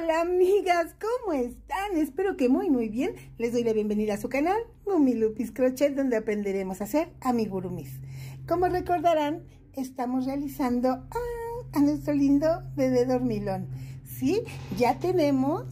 Hola amigas, ¿cómo están? Espero que muy muy bien. Les doy la bienvenida a su canal Mumilupis Crochet donde aprenderemos a hacer amigurumis. Como recordarán, estamos realizando ah, a, nuestro lindo bebé dormilón. ¿Sí? Ya tenemos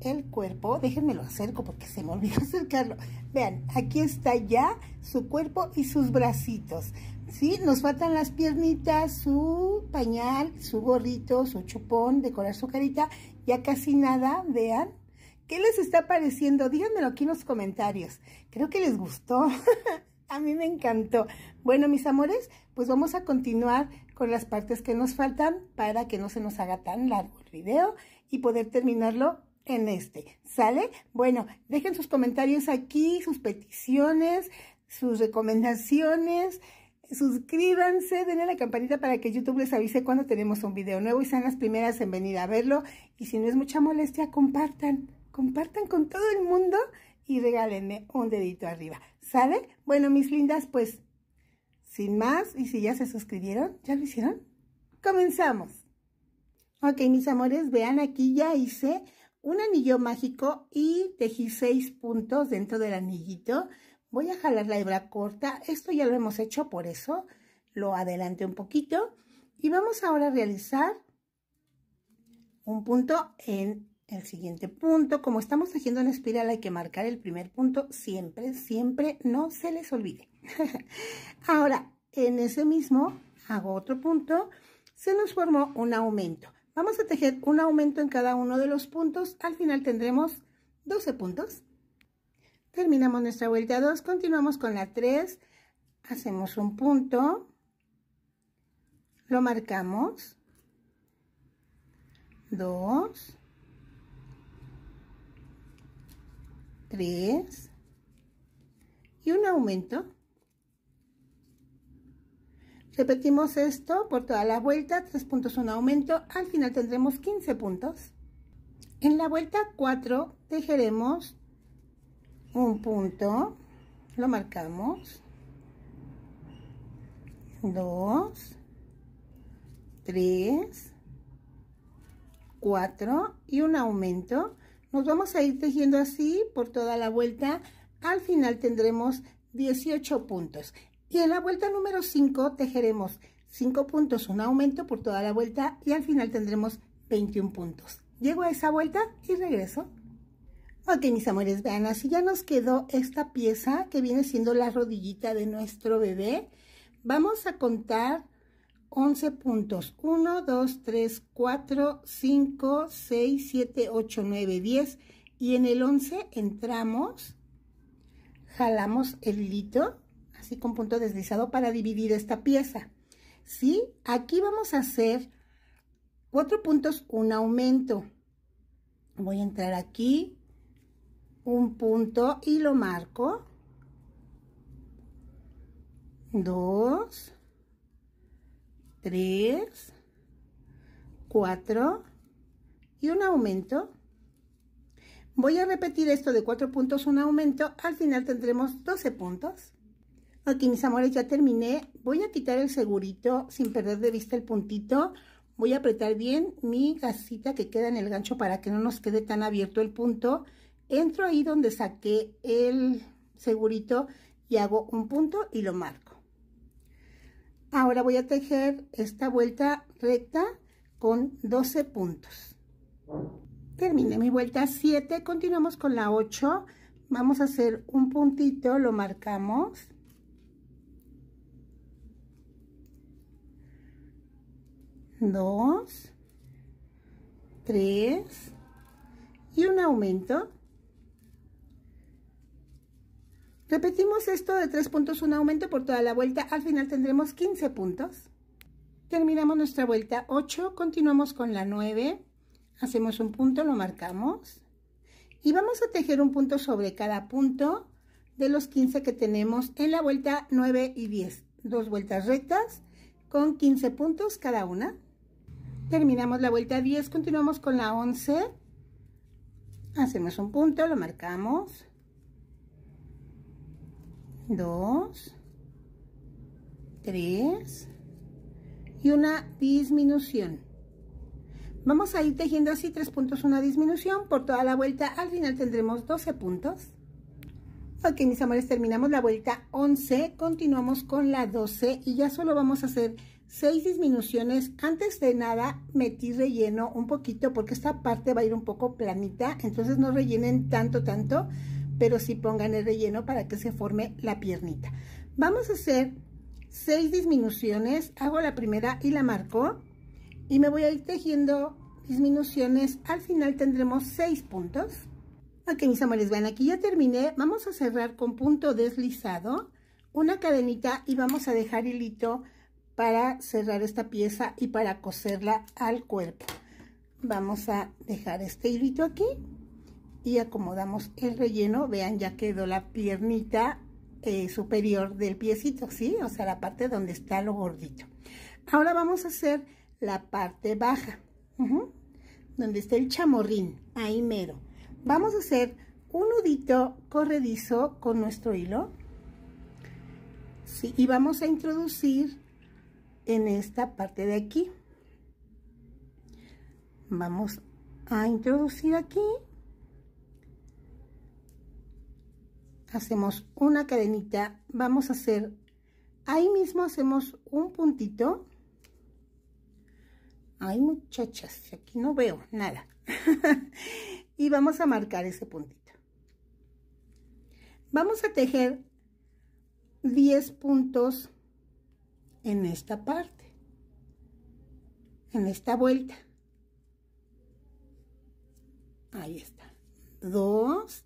el cuerpo, déjenme lo acerco porque se me olvidó acercarlo. Vean, aquí está ya su cuerpo y sus bracitos. ¿sí? Nos faltan las piernitas, su pañal, su gorrito, su chupón, decorar su carita, ya casi nada, vean. ¿Qué les está pareciendo? Díganmelo aquí en los comentarios. Creo que les gustó. a mí me encantó. Bueno, mis amores, pues vamos a continuar con las partes que nos faltan para que no se nos haga tan largo el video y poder terminarlo en este. ¿Sale? Bueno, dejen sus comentarios aquí, sus peticiones, sus recomendaciones, suscríbanse, denle la campanita para que YouTube les avise cuando tenemos un video nuevo y sean las primeras en venir a verlo. Y si no es mucha molestia, compartan, compartan con todo el mundo y regálenme un dedito arriba. ¿Sale? Bueno, mis lindas, pues sin más, y si ya se suscribieron, ¿ya lo hicieron? ¡Comenzamos! Ok, mis amores, vean aquí ya hice un anillo mágico y tejí seis puntos dentro del anillito voy a jalar la hebra corta, esto ya lo hemos hecho, por eso lo adelanté un poquito. Y vamos ahora a realizar un punto en el siguiente punto. Como estamos haciendo una espiral hay que marcar el primer punto siempre, siempre, no se les olvide. ahora, en ese mismo hago otro punto, se nos formó un aumento. Vamos a tejer un aumento en cada uno de los puntos, al final tendremos 12 puntos Terminamos nuestra vuelta 2, continuamos con la 3, hacemos un punto, lo marcamos, 2, 3 y un aumento. Repetimos esto por toda la vuelta, 3 puntos, un aumento, al final tendremos 15 puntos. En la vuelta 4 tejeremos un punto, lo marcamos, dos, tres, cuatro y un aumento. Nos vamos a ir tejiendo así por toda la vuelta. Al final tendremos 18 puntos. Y en la vuelta número 5 tejeremos 5 puntos, un aumento por toda la vuelta y al final tendremos 21 puntos. Llego a esa vuelta y regreso. Ok, mis amores, vean, así ya nos quedó esta pieza que viene siendo la rodillita de nuestro bebé. Vamos a contar 11 puntos. 1, 2, 3, 4, 5, 6, 7, 8, 9, 10. Y en el 11 entramos, jalamos el hilito, así con punto deslizado, para dividir esta pieza. ¿Sí? Aquí vamos a hacer 4 puntos, un aumento. Voy a entrar aquí, un punto y lo marco. Dos, tres, cuatro y un aumento. Voy a repetir esto de cuatro puntos, un aumento. Al final tendremos 12 puntos. Aquí, mis amores, ya terminé. Voy a quitar el segurito sin perder de vista el puntito. Voy a apretar bien mi casita que queda en el gancho para que no nos quede tan abierto el punto entro ahí donde saqué el segurito y hago un punto y lo marco. Ahora voy a tejer esta vuelta recta con 12 puntos. Terminé mi vuelta 7, continuamos con la 8. Vamos a hacer un puntito, lo marcamos. 2, 3 y un aumento Repetimos esto de tres puntos, un aumento por toda la vuelta. Al final tendremos 15 puntos. Terminamos nuestra vuelta 8, continuamos con la 9. Hacemos un punto, lo marcamos. Y vamos a tejer un punto sobre cada punto de los 15 que tenemos en la vuelta 9 y 10. Dos vueltas rectas con 15 puntos cada una. Terminamos la vuelta 10, continuamos con la 11. Hacemos un punto, lo marcamos dos, tres y una disminución. Vamos a ir tejiendo así tres puntos, una disminución por toda la vuelta. Al final tendremos 12 puntos. Ok, mis amores, terminamos la vuelta 11, continuamos con la 12 y ya solo vamos a hacer 6 disminuciones. Antes de nada metí relleno un poquito porque esta parte va a ir un poco planita, entonces no rellenen tanto, tanto pero sí pongan el relleno para que se forme la piernita. Vamos a hacer seis disminuciones, hago la primera y la marco y me voy a ir tejiendo disminuciones, al final tendremos seis puntos. Ok, mis amores, vean, aquí ya terminé, vamos a cerrar con punto deslizado, una cadenita y vamos a dejar hilito para cerrar esta pieza y para coserla al cuerpo. Vamos a dejar este hilito aquí y acomodamos el relleno. Vean, ya quedó la piernita eh, superior del piecito, ¿sí? O sea, la parte donde está lo gordito. Ahora vamos a hacer la parte baja, donde está el chamorrín, ahí mero. Vamos a hacer un nudito corredizo con nuestro hilo, ¿sí? Y vamos a introducir en esta parte de aquí. Vamos a introducir aquí hacemos una cadenita, vamos a hacer, ahí mismo hacemos un puntito. hay muchachas, aquí no veo nada. y vamos a marcar ese puntito. Vamos a tejer 10 puntos en esta parte, en esta vuelta. Ahí está. 2,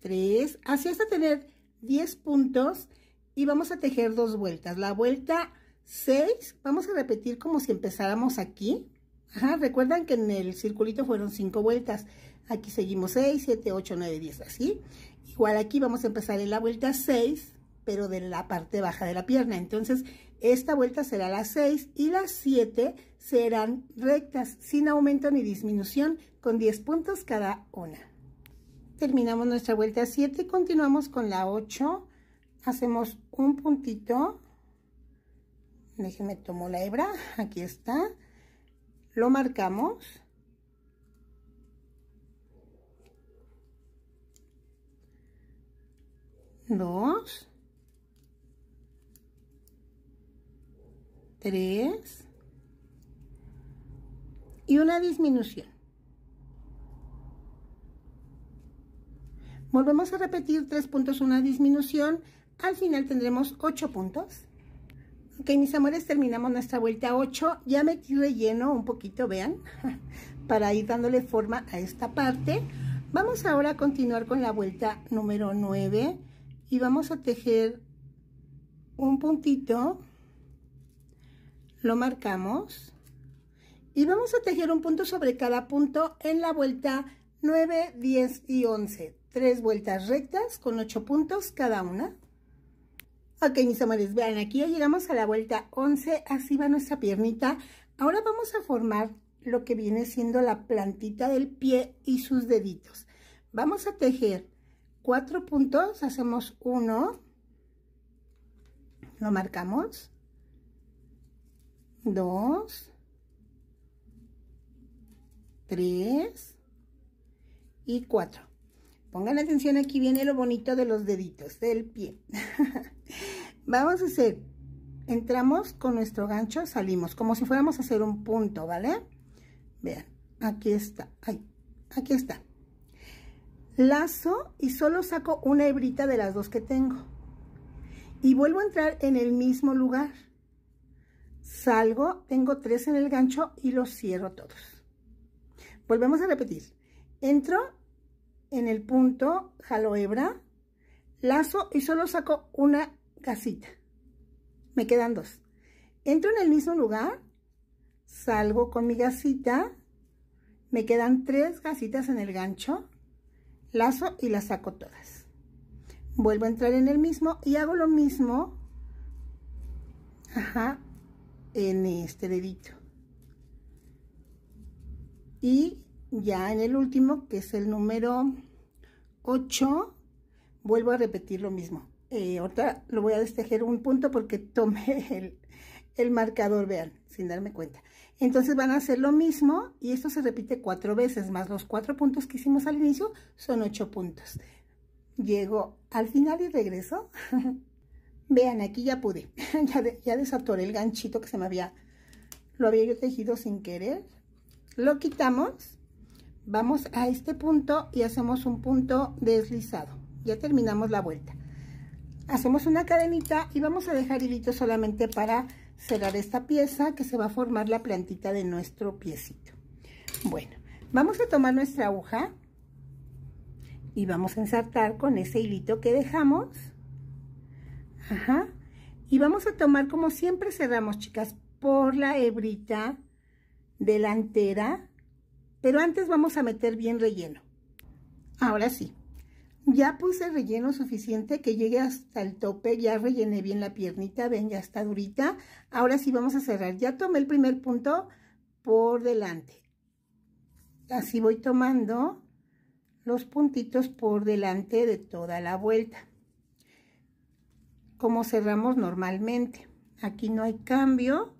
3, así hasta tener 10 puntos y vamos a tejer dos vueltas. La vuelta 6, vamos a repetir como si empezáramos aquí. Ajá, recuerdan que en el circulito fueron 5 vueltas. Aquí seguimos 6, 7, 8, 9, 10, así. Igual aquí vamos a empezar en la vuelta 6, pero de la parte baja de la pierna. Entonces, esta vuelta será la 6 y las 7 serán rectas, sin aumento ni disminución, con 10 puntos cada una terminamos nuestra vuelta 7 y continuamos con la 8 hacemos un puntito déjenme tomo la hebra aquí está lo marcamos dos tres y una disminución Volvemos a repetir tres puntos, una disminución. Al final tendremos ocho puntos. Ok, mis amores, terminamos nuestra vuelta 8. Ya metí relleno un poquito, vean, para ir dándole forma a esta parte. Vamos ahora a continuar con la vuelta número 9 y vamos a tejer un puntito, lo marcamos y vamos a tejer un punto sobre cada punto en la vuelta 9, 10 y 11 tres vueltas rectas con ocho puntos cada una. Ok, mis amores, vean, aquí ya llegamos a la vuelta 11, así va nuestra piernita. Ahora vamos a formar lo que viene siendo la plantita del pie y sus deditos. Vamos a tejer cuatro puntos, hacemos uno, lo marcamos, dos, tres y cuatro. Pongan atención, aquí viene lo bonito de los deditos del pie. Vamos a hacer, entramos con nuestro gancho, salimos, como si fuéramos a hacer un punto, ¿vale? Vean, aquí está, ahí, aquí está. Lazo y solo saco una hebrita de las dos que tengo. Y vuelvo a entrar en el mismo lugar. Salgo, tengo tres en el gancho y los cierro todos. Volvemos a repetir. Entro en el punto, jalo hebra, lazo y solo saco una casita. Me quedan dos. Entro en el mismo lugar, salgo con mi casita me quedan tres casitas en el gancho, lazo y las saco todas. Vuelvo a entrar en el mismo y hago lo mismo en este dedito. Y ya en el último, que es el número 8, vuelvo a repetir lo mismo. Eh, ahorita lo voy a destejer un punto porque tomé el, marcador, vean, sin darme cuenta. Entonces van a hacer lo mismo y esto se repite cuatro veces, más los cuatro puntos que hicimos al inicio son ocho puntos. Llego al final y regreso. vean, aquí ya pude, ya, desatoré el ganchito que se me había, lo había yo tejido sin querer. Lo quitamos vamos a este punto y hacemos un punto deslizado ya terminamos la vuelta hacemos una cadenita y vamos a dejar hilito solamente para cerrar esta pieza que se va a formar la plantita de nuestro piecito bueno vamos a tomar nuestra aguja y vamos a ensartar con ese hilito que dejamos ajá y vamos a tomar como siempre cerramos chicas por la hebrita delantera pero antes vamos a meter bien relleno. Ahora sí, ya puse relleno suficiente que llegue hasta el tope, ya rellené bien la piernita, ven, ya está durita. Ahora sí vamos a cerrar, ya tomé el primer punto por delante. Así voy tomando los puntitos por delante de toda la vuelta. Como cerramos normalmente. Aquí no hay cambio.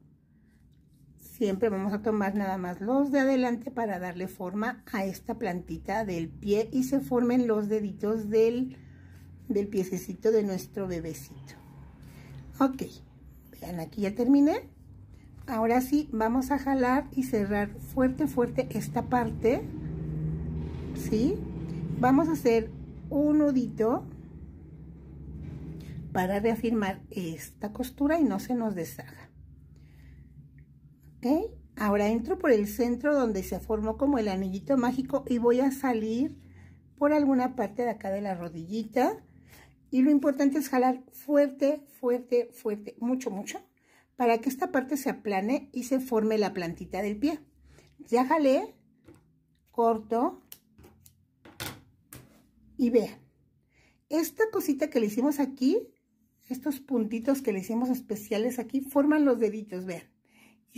Siempre vamos a tomar nada más los de adelante para darle forma a esta plantita del pie y se formen los deditos del, piececito de nuestro bebecito. Ok, vean aquí ya terminé. Ahora sí, vamos a jalar y cerrar fuerte, fuerte esta parte. ¿Sí? Vamos a hacer un nudito para reafirmar esta costura y no se nos deshaga. Ahora entro por el centro donde se formó como el anillito mágico y voy a salir por alguna parte de acá de la rodillita. Y lo importante es jalar fuerte, fuerte, fuerte, mucho, mucho, para que esta parte se aplane y se forme la plantita del pie. Ya jalé, corto y vean. Esta cosita que le hicimos aquí, estos puntitos que le hicimos especiales aquí, forman los deditos, vean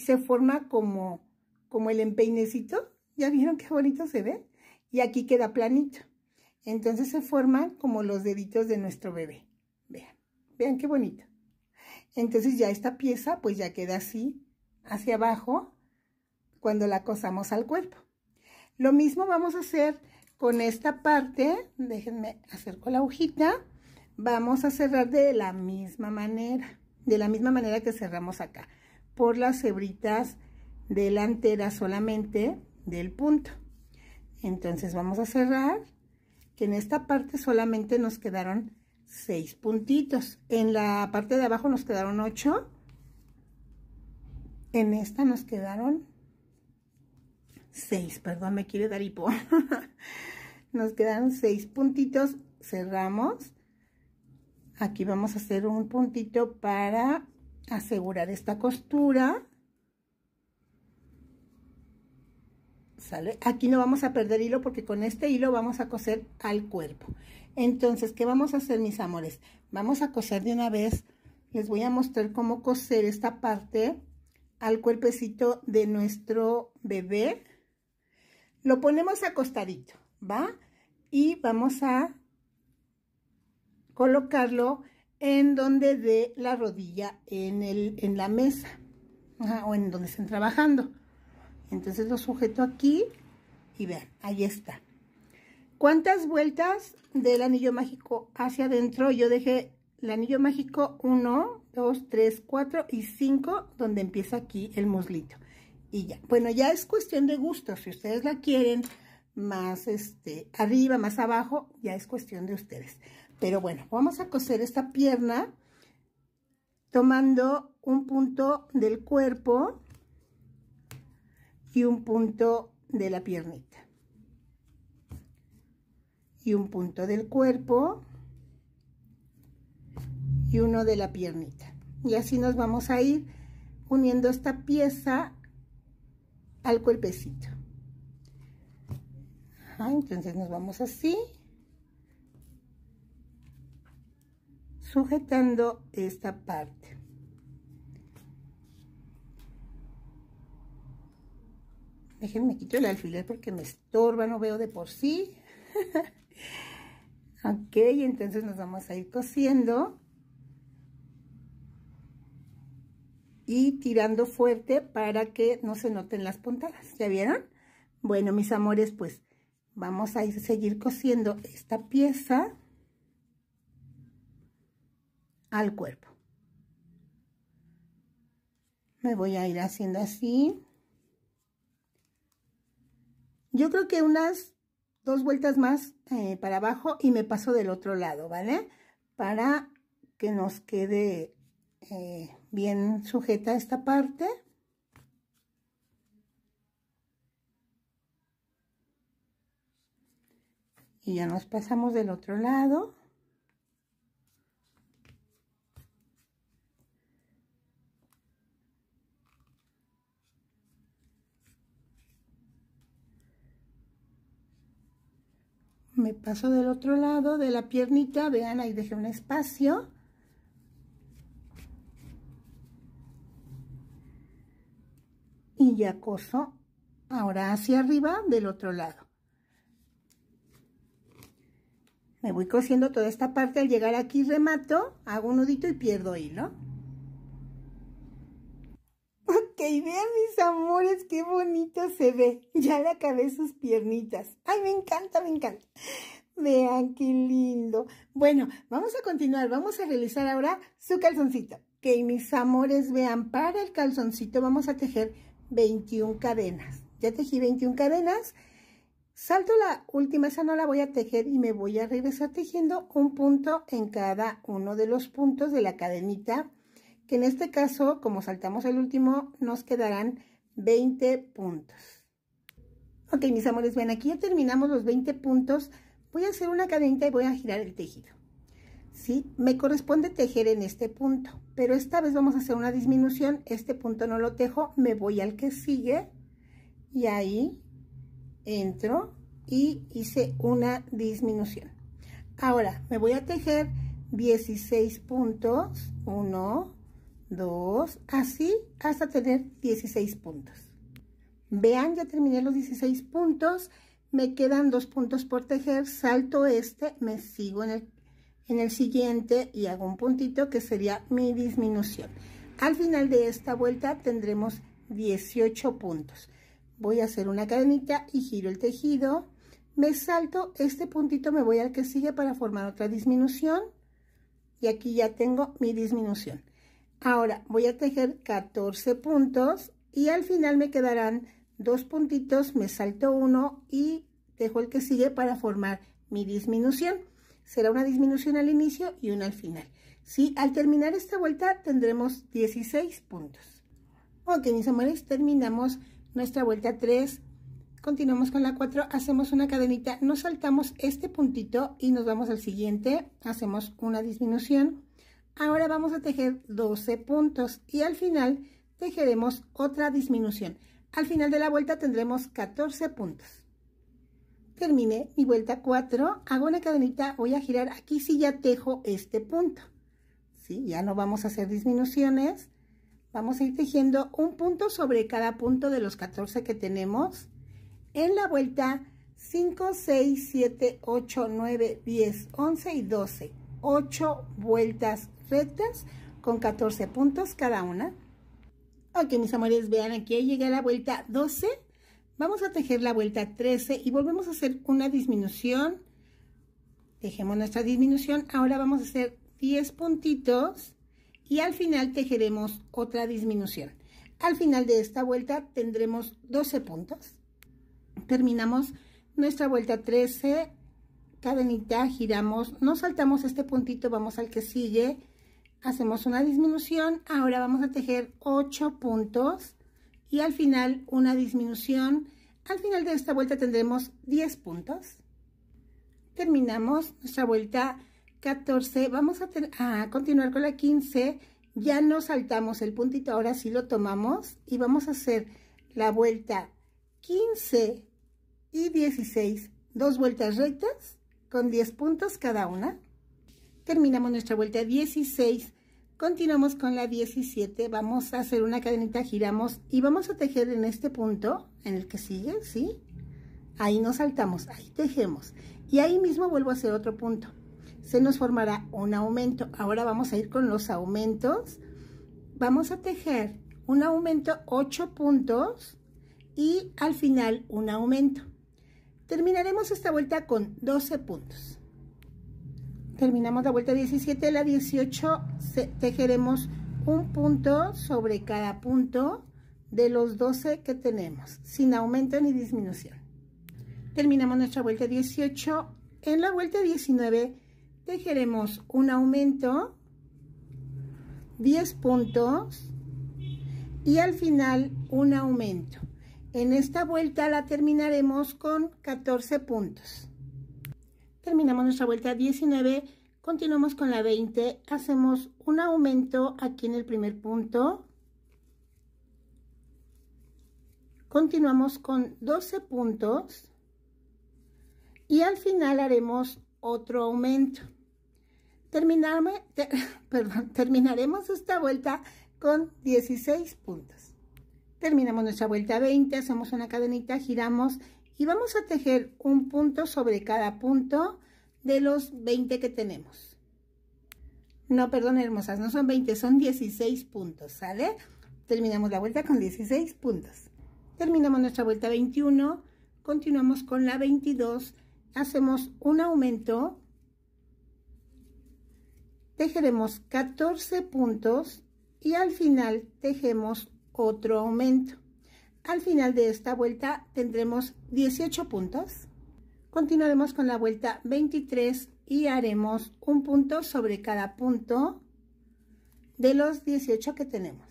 se forma como, como el empeinecito. ¿Ya vieron qué bonito se ve? Y aquí queda planito. Entonces se forman como los deditos de nuestro bebé. Vean, vean qué bonito. Entonces ya esta pieza pues ya queda así, hacia abajo, cuando la cosamos al cuerpo. Lo mismo vamos a hacer con esta parte, déjenme hacer con la hojita, vamos a cerrar de la misma manera, de la misma manera que cerramos acá por las hebritas delanteras solamente del punto. Entonces vamos a cerrar, que en esta parte solamente nos quedaron 6 puntitos. En la parte de abajo nos quedaron 8. En esta nos quedaron 6, perdón, me quiere dar hipo. nos quedaron 6 puntitos, cerramos. Aquí vamos a hacer un puntito para asegurar esta costura. ¿Sale? Aquí no vamos a perder hilo porque con este hilo vamos a coser al cuerpo. Entonces, ¿qué vamos a hacer, mis amores? Vamos a coser de una vez. Les voy a mostrar cómo coser esta parte al cuerpecito de nuestro bebé. Lo ponemos acostadito, ¿va? Y vamos a colocarlo en donde dé la rodilla en, el, en la mesa o en donde estén trabajando. Entonces lo sujeto aquí y vean, ahí está. ¿Cuántas vueltas del anillo mágico hacia adentro? Yo dejé el anillo mágico 1, 2, 3, 4 y 5, donde empieza aquí el muslito. Y ya, bueno, ya es cuestión de gusto. Si ustedes la quieren más este, arriba, más abajo, ya es cuestión de ustedes. Pero bueno, vamos a coser esta pierna tomando un punto del cuerpo y un punto de la piernita. Y un punto del cuerpo y uno de la piernita. Y así nos vamos a ir uniendo esta pieza al cuerpecito. entonces nos vamos así. sujetando esta parte. Déjenme quito el alfiler porque me estorba, no veo de por sí. ok, entonces nos vamos a ir cosiendo. Y tirando fuerte para que no se noten las puntadas. ¿Ya vieron? Bueno, mis amores, pues vamos a ir, seguir cosiendo esta pieza al cuerpo. Me voy a ir haciendo así. Yo creo que unas dos vueltas más eh, para abajo y me paso del otro lado, ¿vale? Para que nos quede eh, bien sujeta esta parte. Y ya nos pasamos del otro lado. me paso del otro lado de la piernita, vean ahí dejé un espacio. Y ya coso ahora hacia arriba del otro lado. Me voy cosiendo toda esta parte, al llegar aquí remato, hago un nudito y pierdo hilo y vean mis amores, qué bonito se ve. Ya le acabé sus piernitas. Ay, me encanta, me encanta. Vean qué lindo. Bueno, vamos a continuar. Vamos a realizar ahora su calzoncito. Que mis amores, vean, para el calzoncito vamos a tejer 21 cadenas. Ya tejí 21 cadenas. Salto la última, esa no la voy a tejer y me voy a regresar tejiendo un punto en cada uno de los puntos de la cadenita en este caso, como saltamos el último, nos quedarán 20 puntos. Ok, mis amores, ven, aquí ya terminamos los 20 puntos. Voy a hacer una cadenita y voy a girar el tejido. ¿Sí? Me corresponde tejer en este punto, pero esta vez vamos a hacer una disminución. Este punto no lo tejo, me voy al que sigue y ahí entro y hice una disminución. Ahora, me voy a tejer 16 puntos. 1, 2, así hasta tener 16 puntos. Vean, ya terminé los 16 puntos, me quedan dos puntos por tejer, salto este, me sigo en el, en el siguiente y hago un puntito que sería mi disminución. Al final de esta vuelta tendremos 18 puntos. Voy a hacer una cadenita y giro el tejido. Me salto este puntito, me voy al que sigue para formar otra disminución. Y aquí ya tengo mi disminución. Ahora voy a tejer 14 puntos y al final me quedarán dos puntitos, me salto uno y dejo el que sigue para formar mi disminución. Será una disminución al inicio y una al final. Sí, al terminar esta vuelta tendremos 16 puntos. Ok, mis amores, terminamos nuestra vuelta 3. Continuamos con la 4, hacemos una cadenita, nos saltamos este puntito y nos vamos al siguiente, hacemos una disminución Ahora vamos a tejer 12 puntos y al final tejeremos otra disminución. Al final de la vuelta tendremos 14 puntos. Terminé mi vuelta 4, hago una cadenita, voy a girar aquí si ya tejo este punto. ¿Sí? Ya no vamos a hacer disminuciones. Vamos a ir tejiendo un punto sobre cada punto de los 14 que tenemos. En la vuelta 5, 6, 7, 8, 9, 10, 11 y 12. 8 vueltas rectas con 14 puntos cada una. Ok, mis amores, vean, aquí llegué a la vuelta 12. Vamos a tejer la vuelta 13 y volvemos a hacer una disminución. Tejemos nuestra disminución. Ahora vamos a hacer 10 puntitos y al final tejeremos otra disminución. Al final de esta vuelta tendremos 12 puntos. Terminamos nuestra vuelta 13, cadenita, giramos, no saltamos este puntito, vamos al que sigue, hacemos una disminución, ahora vamos a tejer 8 puntos y al final una disminución. Al final de esta vuelta tendremos 10 puntos. Terminamos nuestra vuelta 14, vamos a, continuar con la 15, ya no saltamos el puntito, ahora sí lo tomamos y vamos a hacer la vuelta 15 y 16, dos vueltas rectas con 10 puntos cada una terminamos nuestra vuelta 16, continuamos con la 17, vamos a hacer una cadenita, giramos y vamos a tejer en este punto, en el que sigue, ¿sí? Ahí nos saltamos, ahí tejemos y ahí mismo vuelvo a hacer otro punto. Se nos formará un aumento, ahora vamos a ir con los aumentos, vamos a tejer un aumento 8 puntos y al final un aumento. Terminaremos esta vuelta con 12 puntos terminamos la vuelta 17 la 18 tejeremos un punto sobre cada punto de los 12 que tenemos sin aumento ni disminución terminamos nuestra vuelta 18 en la vuelta 19 tejeremos un aumento 10 puntos y al final un aumento en esta vuelta la terminaremos con 14 puntos terminamos nuestra vuelta 19, continuamos con la 20, hacemos un aumento aquí en el primer punto, continuamos con 12 puntos y al final haremos otro aumento. perdón, terminaremos esta vuelta con 16 puntos. Terminamos nuestra vuelta 20, hacemos una cadenita, giramos y vamos a tejer un punto sobre cada punto de los 20 que tenemos. No, perdón, hermosas, no son 20, son 16 puntos, ¿sale? Terminamos la vuelta con 16 puntos. Terminamos nuestra vuelta 21, continuamos con la 22, hacemos un aumento, tejeremos 14 puntos y al final tejemos otro aumento. Al final de esta vuelta tendremos 18 puntos. Continuaremos con la vuelta 23 y haremos un punto sobre cada punto de los 18 que tenemos.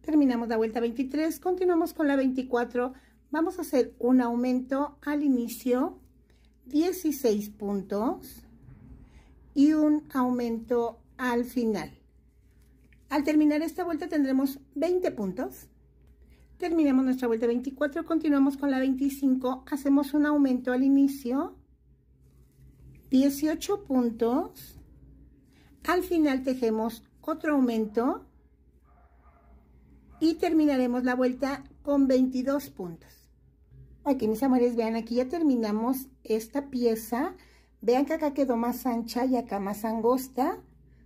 Terminamos la vuelta 23, continuamos con la 24. Vamos a hacer un aumento al inicio, 16 puntos y un aumento al final. Al terminar esta vuelta tendremos 20 puntos. Terminamos nuestra vuelta 24, continuamos con la 25, hacemos un aumento al inicio, 18 puntos, al final tejemos otro aumento y terminaremos la vuelta con 22 puntos. Aquí mis amores, vean, aquí ya terminamos esta pieza, vean que acá quedó más ancha y acá más angosta,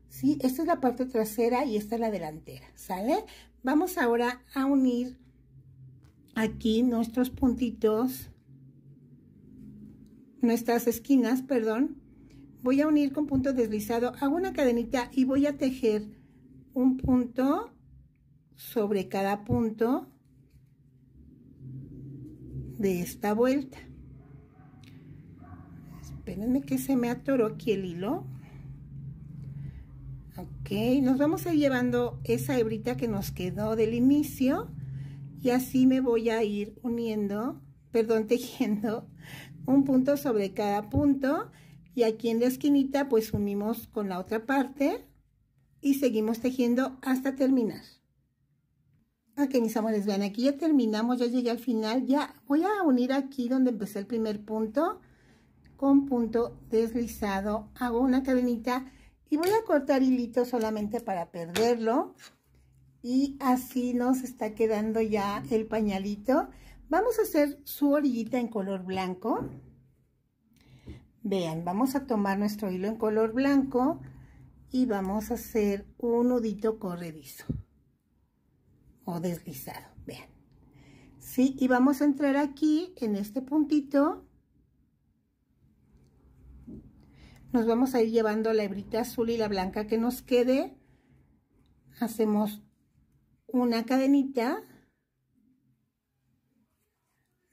¿sí? Esta es la parte trasera y esta es la delantera, ¿sale? Vamos ahora a unir aquí nuestros puntitos, nuestras esquinas, perdón, voy a unir con punto deslizado, hago una cadenita y voy a tejer un punto sobre cada punto de esta vuelta. Espérenme que se me atoró aquí el hilo. Ok, nos vamos a ir llevando esa hebrita que nos quedó del inicio y así me voy a ir uniendo, perdón, tejiendo un punto sobre cada punto y aquí en la esquinita pues unimos con la otra parte y seguimos tejiendo hasta terminar. Ok, mis amores, vean, aquí ya terminamos, ya llegué al final, ya voy a unir aquí donde empecé el primer punto con punto deslizado, hago una cadenita y voy a cortar hilito solamente para perderlo y así nos está quedando ya el pañalito. Vamos a hacer su orillita en color blanco. Vean, vamos a tomar nuestro hilo en color blanco y vamos a hacer un nudito corredizo o deslizado, vean. Sí, y vamos a entrar aquí en este puntito. Nos vamos a ir llevando la hebrita azul y la blanca que nos quede. Hacemos una cadenita,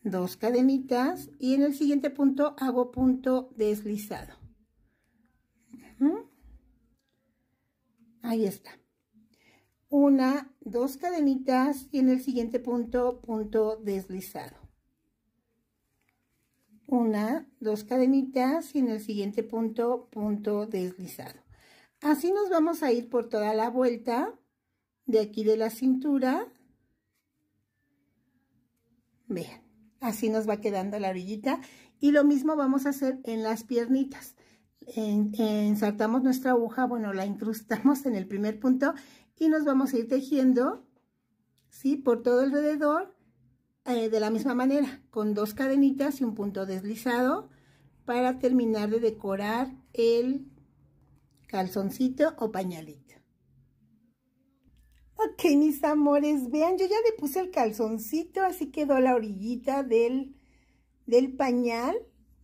dos cadenitas y en el siguiente punto hago punto deslizado. Ahí está. Una, dos cadenitas y en el siguiente punto, punto deslizado. Una, dos cadenitas y en el siguiente punto, punto deslizado. Así nos vamos a ir por toda la vuelta de aquí de la cintura. Vean, así nos va quedando la orillita. Y lo mismo vamos a hacer en las piernitas. En, ensartamos nuestra aguja, bueno, la incrustamos en el primer punto y nos vamos a ir tejiendo, ¿sí? Por todo alrededor, eh, de la misma manera, con dos cadenitas y un punto deslizado para terminar de decorar el calzoncito o pañalito. Ok, mis amores, vean, yo ya le puse el calzoncito, así quedó la orillita del, del pañal.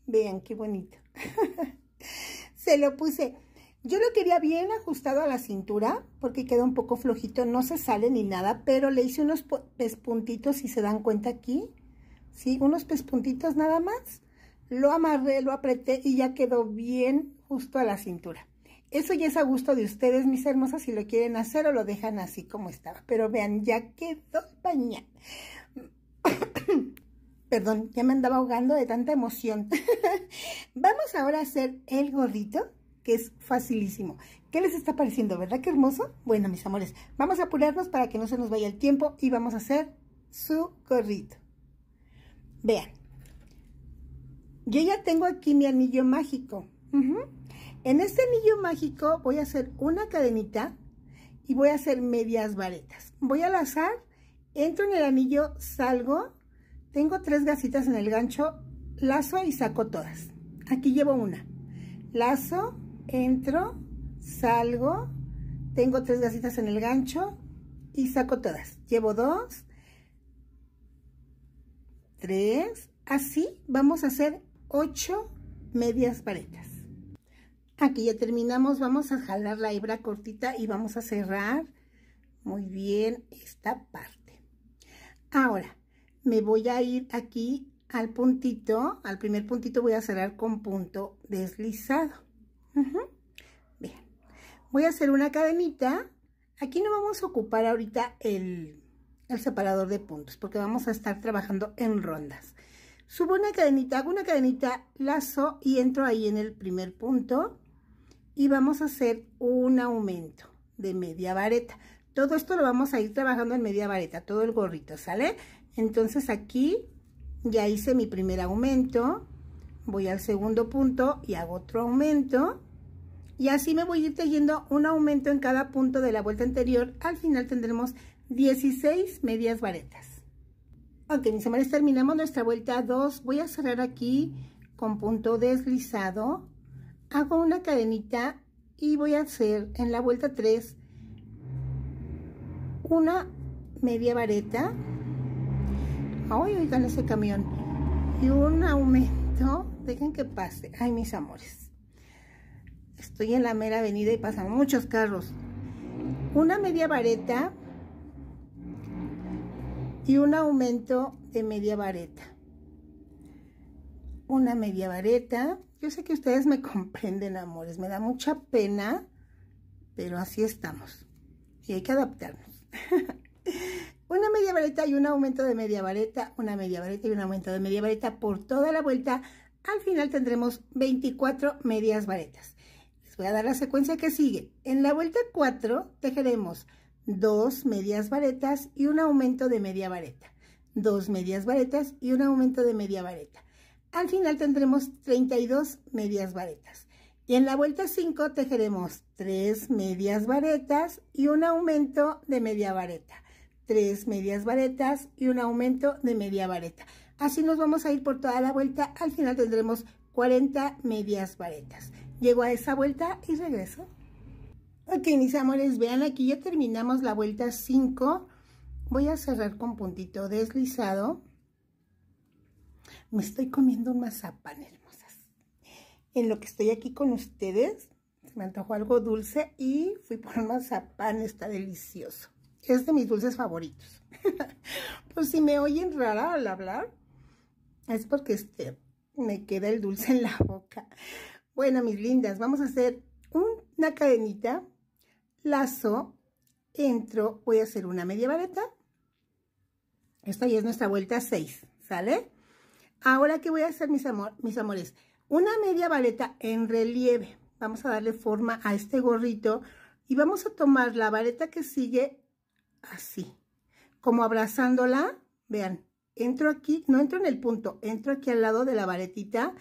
Vean, qué bonito. se lo puse. Yo lo quería bien ajustado a la cintura, porque queda un poco flojito, no se sale ni nada, pero le hice unos pespuntitos, si se dan cuenta aquí, ¿sí? Unos pespuntitos nada más. Lo amarré, lo apreté y ya quedó bien justo a la cintura. Eso ya es a gusto de ustedes, mis hermosas, si lo quieren hacer o lo dejan así como estaba. Pero vean, ya quedó pañal. Perdón, ya me andaba ahogando de tanta emoción. Vamos ahora a hacer el gorrito, que es facilísimo. ¿Qué les está pareciendo? ¿Verdad que hermoso? Bueno, mis amores, vamos a apurarnos para que no se nos vaya el tiempo y vamos a hacer su gorrito. Vean, yo ya tengo aquí mi anillo mágico. En este anillo mágico voy a hacer una cadenita y voy a hacer medias varetas. Voy a lazar, entro en el anillo, salgo, tengo tres gasitas en el gancho, lazo y saco todas. Aquí llevo una. Lazo, entro, salgo, tengo tres gasitas en el gancho y saco todas. Llevo dos, tres, así vamos a hacer ocho medias varetas. Aquí ya terminamos, vamos a jalar la hebra cortita y vamos a cerrar muy bien esta parte. Ahora, me voy a ir aquí al puntito, al primer puntito voy a cerrar con punto deslizado. Bien, voy a hacer una cadenita. Aquí no vamos a ocupar ahorita el, el separador de puntos porque vamos a estar trabajando en rondas. Subo una cadenita, hago una cadenita, lazo y entro ahí en el primer punto y vamos a hacer un aumento de media vareta. Todo esto lo vamos a ir trabajando en media vareta, todo el gorrito, ¿sale? Entonces aquí ya hice mi primer aumento, voy al segundo punto y hago otro aumento. Y así me voy a ir teniendo un aumento en cada punto de la vuelta anterior. Al final tendremos 16 medias varetas. Ok, mis amores, terminamos nuestra vuelta 2. Voy a cerrar aquí con punto deslizado hago una cadenita y voy a hacer en la vuelta 3 una media vareta ay oigan ese camión y un aumento dejen que pase ay mis amores estoy en la mera avenida y pasan muchos carros una media vareta y un aumento de media vareta una media vareta. Yo sé que ustedes me comprenden, amores. Me da mucha pena, pero así estamos. Y hay que adaptarnos. una media vareta y un aumento de media vareta, una media vareta y un aumento de media vareta por toda la vuelta. Al final tendremos 24 medias varetas. Les voy a dar la secuencia que sigue. En la vuelta 4 tejeremos dos medias varetas y un aumento de media vareta. Dos medias varetas y un aumento de media vareta. Al final tendremos 32 medias varetas. Y en la vuelta 5 tejeremos 3 medias varetas y un aumento de media vareta. 3 medias varetas y un aumento de media vareta. Así nos vamos a ir por toda la vuelta. Al final tendremos 40 medias varetas. Llego a esa vuelta y regreso. Ok, mis amores, vean aquí ya terminamos la vuelta 5. Voy a cerrar con puntito deslizado. Me estoy comiendo un mazapán, hermosas. En lo que estoy aquí con ustedes, me antojó algo dulce y fui por un mazapán, está delicioso. Es de mis dulces favoritos. pues si me oyen rara al hablar, es porque este, me queda el dulce en la boca. Bueno, mis lindas, vamos a hacer una cadenita, lazo, entro, voy a hacer una media vareta. Esta ya es nuestra vuelta 6, ¿sale? Ahora, ¿qué voy a hacer, mis, mis amores? Una media vareta en relieve. Vamos a darle forma a este gorrito y vamos a tomar la vareta que sigue así, como abrazándola. Vean, entro aquí, no entro en el punto, entro aquí al lado de la varetita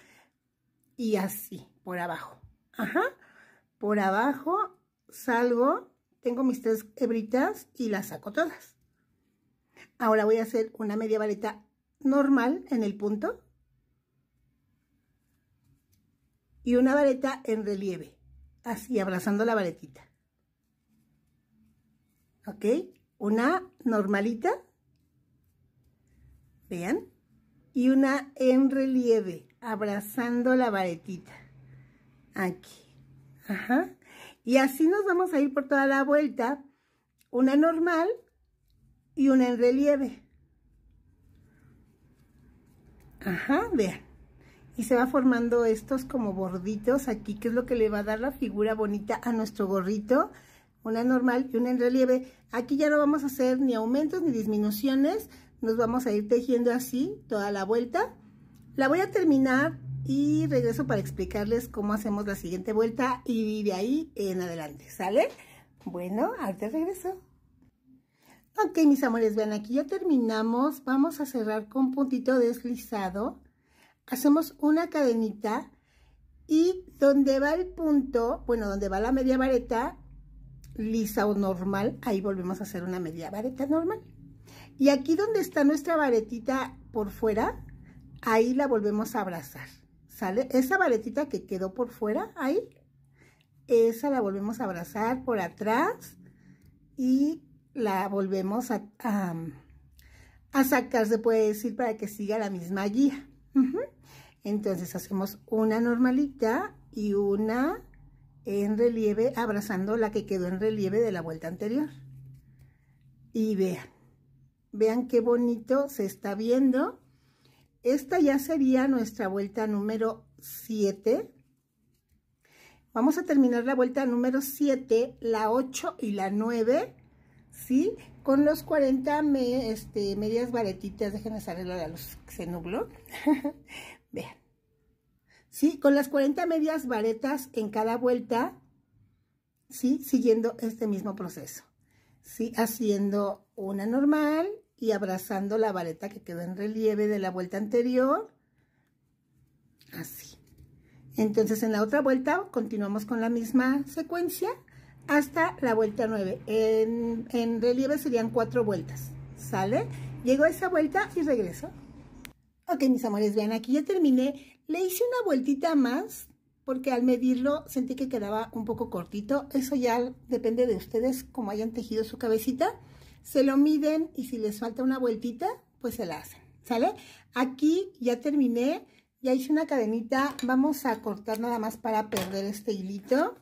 y así, por abajo. Ajá, por abajo salgo, tengo mis tres hebritas y las saco todas. Ahora voy a hacer una media vareta normal en el punto y una vareta en relieve, así abrazando la varetita. ¿Ok? Una normalita, vean, y una en relieve, abrazando la varetita. Aquí. Ajá. Y así nos vamos a ir por toda la vuelta, una normal y una en relieve. Ajá, vean. Y se va formando estos como borditos aquí, que es lo que le va a dar la figura bonita a nuestro gorrito. Una normal y una en relieve. Aquí ya no vamos a hacer ni aumentos ni disminuciones. Nos vamos a ir tejiendo así toda la vuelta. La voy a terminar y regreso para explicarles cómo hacemos la siguiente vuelta y de ahí en adelante, ¿sale? Bueno, ahorita regreso. Ok, mis amores, vean, aquí ya terminamos. Vamos a cerrar con puntito deslizado. Hacemos una cadenita y donde va el punto, bueno, donde va la media vareta, lisa o normal, ahí volvemos a hacer una media vareta normal. Y aquí donde está nuestra varetita por fuera, ahí la volvemos a abrazar. ¿Sale? Esa varetita que quedó por fuera, ahí, esa la volvemos a abrazar por atrás y la volvemos a, sacar, se puede decir, para que siga la misma guía. Entonces hacemos una normalita y una en relieve, abrazando la que quedó en relieve de la vuelta anterior. Y vean, vean qué bonito se está viendo. Esta ya sería nuestra vuelta número 7. Vamos a terminar la vuelta número 7, la 8 y la 9 ¿sí? Con los 40 este, medias varetitas, déjenme salir de los que se nubló. Vean. ¿Sí? Con las 40 medias varetas en cada vuelta, ¿sí? Siguiendo este mismo proceso, ¿sí? Haciendo una normal y abrazando la vareta que quedó en relieve de la vuelta anterior, así. Entonces en la otra vuelta continuamos con la misma secuencia, hasta la vuelta 9. En, relieve serían cuatro vueltas, ¿sale? Llego a esa vuelta y regreso. Ok, mis amores, vean, aquí ya terminé. Le hice una vueltita más porque al medirlo sentí que quedaba un poco cortito. Eso ya depende de ustedes, como hayan tejido su cabecita. Se lo miden y si les falta una vueltita, pues se la hacen, ¿sale? Aquí ya terminé, ya hice una cadenita. Vamos a cortar nada más para perder este hilito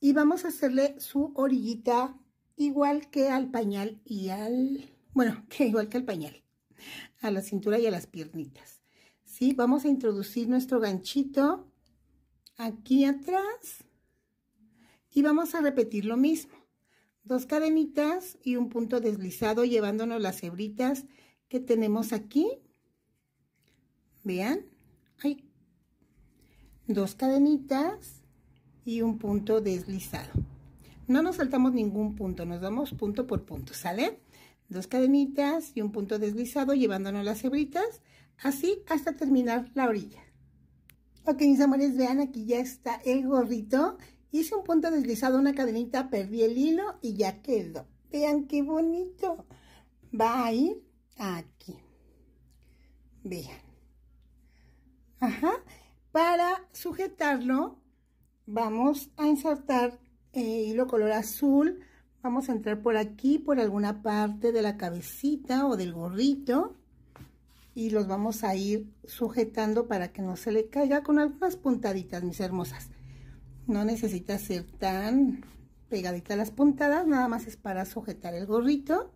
y vamos a hacerle su orillita igual que al pañal y al, bueno, que igual que al pañal, a la cintura y a las piernitas. ¿Sí? Vamos a introducir nuestro ganchito aquí atrás y vamos a repetir lo mismo. Dos cadenitas y un punto deslizado llevándonos las hebritas que tenemos aquí. Vean. hay Dos cadenitas y un punto deslizado. No nos saltamos ningún punto, nos damos punto por punto, ¿sale? Dos cadenitas y un punto deslizado llevándonos las hebritas, así hasta terminar la orilla. Ok, mis amores, vean, aquí ya está el gorrito. Hice un punto deslizado, una cadenita, perdí el hilo y ya quedó. Vean qué bonito. Va a ir aquí. Vean. Ajá. Para sujetarlo, vamos a insertar eh, hilo color azul vamos a entrar por aquí por alguna parte de la cabecita o del gorrito y los vamos a ir sujetando para que no se le caiga con algunas puntaditas mis hermosas no necesita ser tan pegadita las puntadas nada más es para sujetar el gorrito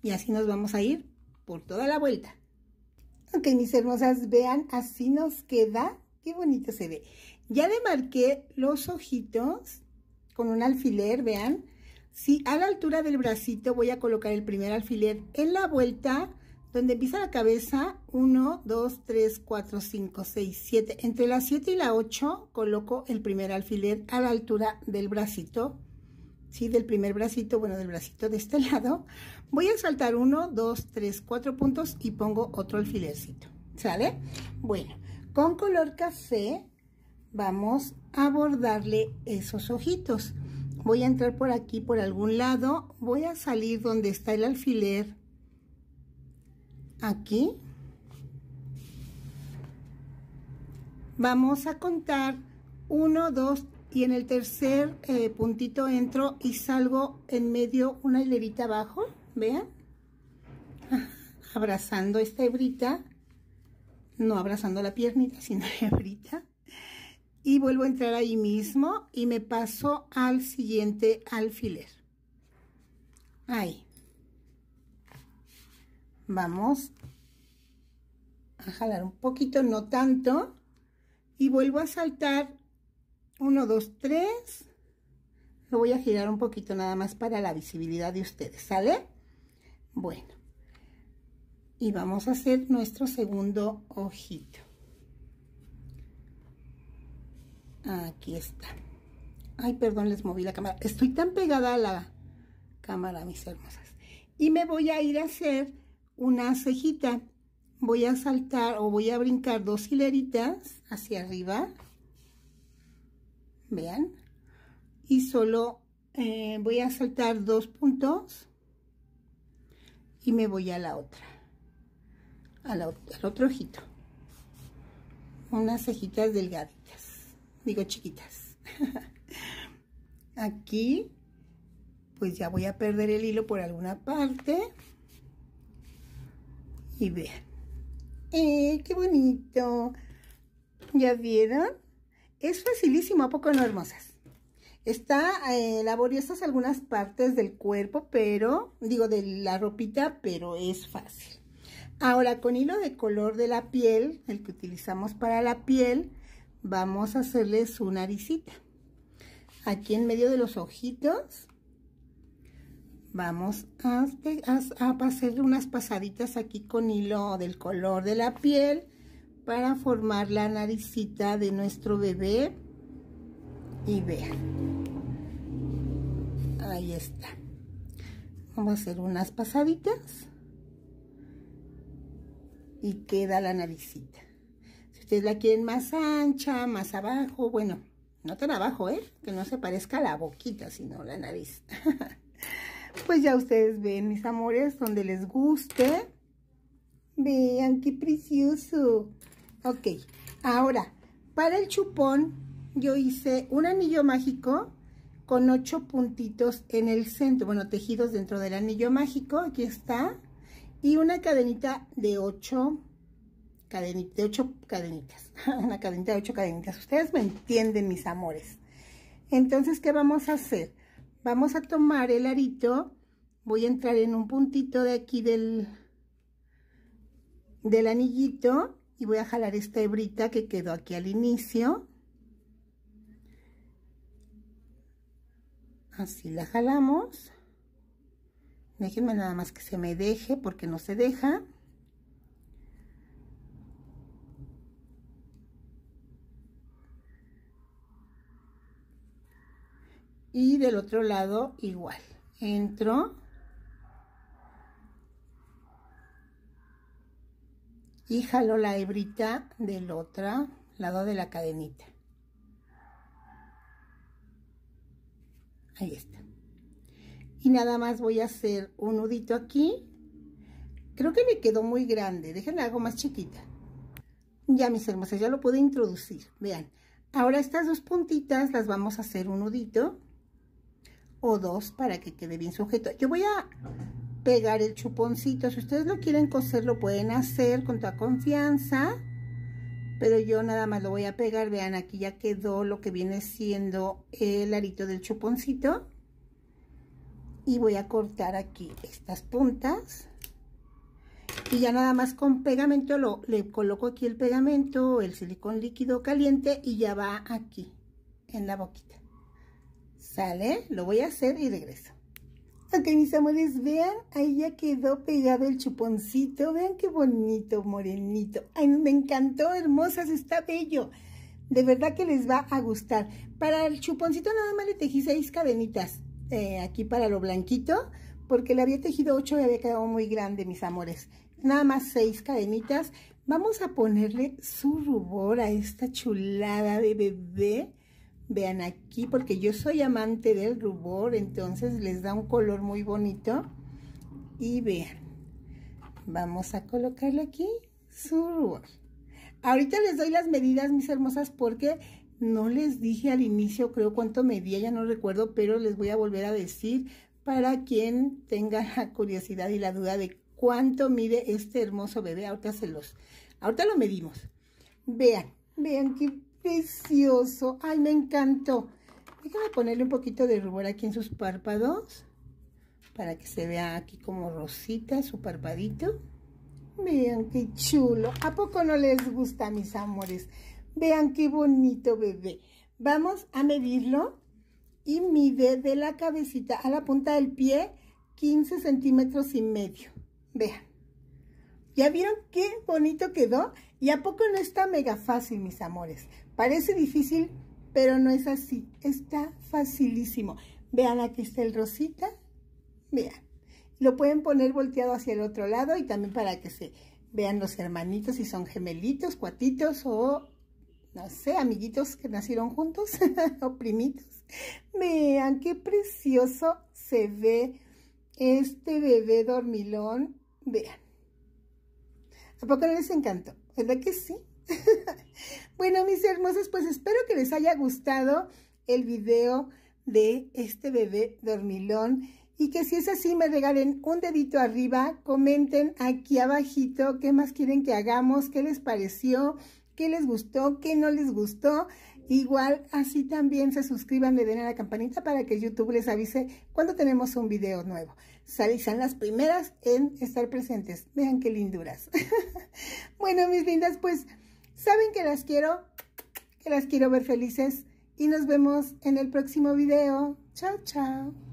y así nos vamos a ir por toda la vuelta ok mis hermosas vean así nos queda qué bonito se ve ya marqué los ojitos con un alfiler, vean. Sí, a la altura del bracito voy a colocar el primer alfiler en la vuelta donde empieza la cabeza, 1, 2, 3, 4, 5, 6, 7. Entre la 7 y la 8 coloco el primer alfiler a la altura del bracito, ¿sí? Del primer bracito, bueno, del bracito de este lado. Voy a saltar 1, 2, 3, 4 puntos y pongo otro alfilercito, ¿sale? Bueno, con color café vamos a bordarle esos ojitos. Voy a entrar por aquí, por algún lado. Voy a salir donde está el alfiler. Aquí. Vamos a contar uno, dos, y en el tercer eh, puntito entro y salgo en medio una hilerita abajo. Vean. Abrazando esta hebrita. No abrazando la piernita, sino la hebrita y vuelvo a entrar ahí mismo y me paso al siguiente alfiler. Ahí. Vamos a jalar un poquito, no tanto. Y vuelvo a saltar Uno, dos, tres. Lo voy a girar un poquito nada más para la visibilidad de ustedes, ¿sale? Bueno. Y vamos a hacer nuestro segundo ojito. Aquí está. Ay, perdón, les moví la cámara. Estoy tan pegada a la cámara, mis hermosas. Y me voy a ir a hacer una cejita. Voy a saltar o voy a brincar dos hileritas hacia arriba. Vean. Y solo eh, voy a saltar dos puntos. Y me voy a la otra. al otro ojito. Unas cejitas delgadas digo chiquitas. Aquí, pues ya voy a perder el hilo por alguna parte. Y vean. ¡Eh, qué bonito! ¿Ya vieron? Es facilísimo, ¿a poco no, hermosas? Está eh, laboriosas algunas partes del cuerpo, pero, digo, de la ropita, pero es fácil. Ahora, con hilo de color de la piel, el que utilizamos para la piel, vamos a hacerle su naricita. Aquí en medio de los ojitos vamos a, a, hacerle unas pasaditas aquí con hilo del color de la piel para formar la naricita de nuestro bebé. Y vean, ahí está. Vamos a hacer unas pasaditas y queda la naricita es la quieren más ancha, más abajo, bueno, no tan abajo, ¿eh? Que no se parezca a la boquita, sino la nariz. pues ya ustedes ven, mis amores, donde les guste. Vean, qué precioso. Ok, ahora, para el chupón, yo hice un anillo mágico con ocho puntitos en el centro, bueno, tejidos dentro del anillo mágico, aquí está, y una cadenita de ocho de ocho cadenitas, una cadenita de ocho cadenitas. Ustedes me entienden, mis amores. Entonces, ¿qué vamos a hacer? Vamos a tomar el arito, voy a entrar en un puntito de aquí del, del anillito y voy a jalar esta hebrita que quedó aquí al inicio. Así la jalamos. Déjenme nada más que se me deje porque no se deja. y del otro lado igual. Entro. Y jalo la hebrita del otro lado de la cadenita. Ahí está. Y nada más voy a hacer un nudito aquí. Creo que me quedó muy grande. Déjenme algo más chiquita. Ya, mis hermosas, ya lo pude introducir. Vean. Ahora estas dos puntitas las vamos a hacer un nudito o dos para que quede bien sujeto. Yo voy a pegar el chuponcito. Si ustedes lo quieren coser, lo pueden hacer con toda confianza. Pero yo nada más lo voy a pegar. Vean, aquí ya quedó lo que viene siendo el arito del chuponcito. Y voy a cortar aquí estas puntas. Y ya nada más con pegamento, lo, le coloco aquí el pegamento, el silicón líquido caliente y ya va aquí, en la boquita. ¿Sale? Lo voy a hacer y regreso. Ok, mis amores, vean, ahí ya quedó pegado el chuponcito. Vean qué bonito, morenito. Ay, me encantó, hermosas, está bello. De verdad que les va a gustar. Para el chuponcito nada más le tejí seis cadenitas. Eh, aquí para lo blanquito, porque le había tejido ocho y había quedado muy grande, mis amores. Nada más seis cadenitas. Vamos a ponerle su rubor a esta chulada de bebé. Vean aquí, porque yo soy amante del rubor, entonces les da un color muy bonito. Y vean, vamos a colocarle aquí su rubor. Ahorita les doy las medidas, mis hermosas, porque no les dije al inicio, creo cuánto medía, ya no recuerdo, pero les voy a volver a decir para quien tenga la curiosidad y la duda de cuánto mide este hermoso bebé. Ahorita se los, ahorita lo medimos. Vean, vean qué precioso. Ay, me encantó. Déjame ponerle un poquito de rubor aquí en sus párpados. Para que se vea aquí como rosita su parpadito. Vean qué chulo. ¿A poco no les gusta, mis amores? Vean qué bonito bebé. Vamos a medirlo. Y mide de la cabecita a la punta del pie 15 centímetros y medio. Vean. ¿Ya vieron qué bonito quedó? ¿Y a poco no está mega fácil, mis amores? Parece difícil, pero no es así. Está facilísimo. Vean, aquí está el rosita. Vean. Lo pueden poner volteado hacia el otro lado y también para que se vean los hermanitos, si son gemelitos, cuatitos o, no sé, amiguitos que nacieron juntos o primitos. Vean qué precioso se ve este bebé dormilón. Vean. ¿A poco no les encantó? ¿Verdad que sí? bueno, mis hermosos, pues espero que les haya gustado el video de este bebé dormilón. Y que si es así, me regalen un dedito arriba, comenten aquí abajito qué más quieren que hagamos, qué les pareció, qué les gustó, qué no les gustó. Igual así también se suscriban, le den a la campanita para que YouTube les avise cuando tenemos un video nuevo salizan las primeras en estar presentes. Vean qué linduras. bueno, mis lindas, pues saben que las quiero, que las quiero ver felices y nos vemos en el próximo video. Chao, chao.